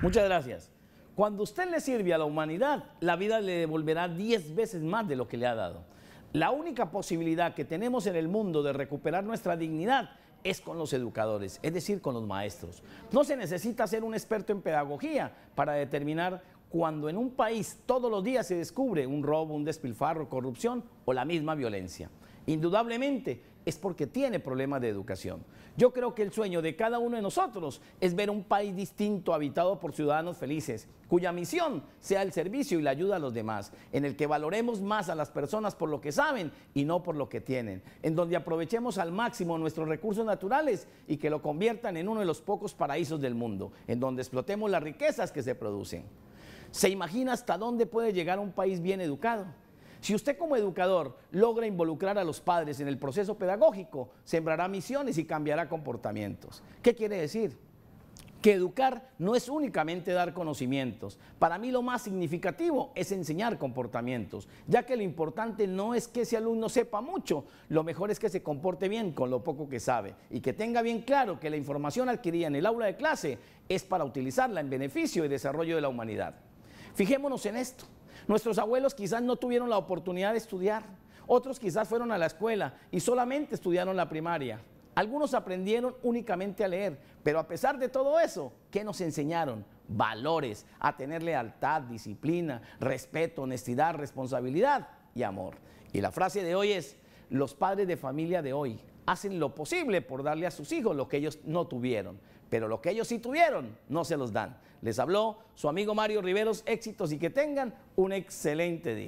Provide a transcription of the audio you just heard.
Muchas gracias. Cuando usted le sirve a la humanidad, la vida le devolverá 10 veces más de lo que le ha dado. La única posibilidad que tenemos en el mundo de recuperar nuestra dignidad es con los educadores, es decir, con los maestros. No se necesita ser un experto en pedagogía para determinar cuando en un país todos los días se descubre un robo, un despilfarro, corrupción o la misma violencia. Indudablemente, es porque tiene problemas de educación. Yo creo que el sueño de cada uno de nosotros es ver un país distinto habitado por ciudadanos felices, cuya misión sea el servicio y la ayuda a los demás, en el que valoremos más a las personas por lo que saben y no por lo que tienen, en donde aprovechemos al máximo nuestros recursos naturales y que lo conviertan en uno de los pocos paraísos del mundo, en donde explotemos las riquezas que se producen. ¿Se imagina hasta dónde puede llegar un país bien educado? Si usted como educador logra involucrar a los padres en el proceso pedagógico, sembrará misiones y cambiará comportamientos. ¿Qué quiere decir? Que educar no es únicamente dar conocimientos. Para mí lo más significativo es enseñar comportamientos, ya que lo importante no es que ese alumno sepa mucho, lo mejor es que se comporte bien con lo poco que sabe y que tenga bien claro que la información adquirida en el aula de clase es para utilizarla en beneficio y desarrollo de la humanidad. Fijémonos en esto. Nuestros abuelos quizás no tuvieron la oportunidad de estudiar, otros quizás fueron a la escuela y solamente estudiaron la primaria. Algunos aprendieron únicamente a leer, pero a pesar de todo eso, ¿qué nos enseñaron? Valores, a tener lealtad, disciplina, respeto, honestidad, responsabilidad y amor. Y la frase de hoy es, los padres de familia de hoy hacen lo posible por darle a sus hijos lo que ellos no tuvieron. Pero lo que ellos sí tuvieron, no se los dan. Les habló su amigo Mario Riveros, éxitos y que tengan un excelente día.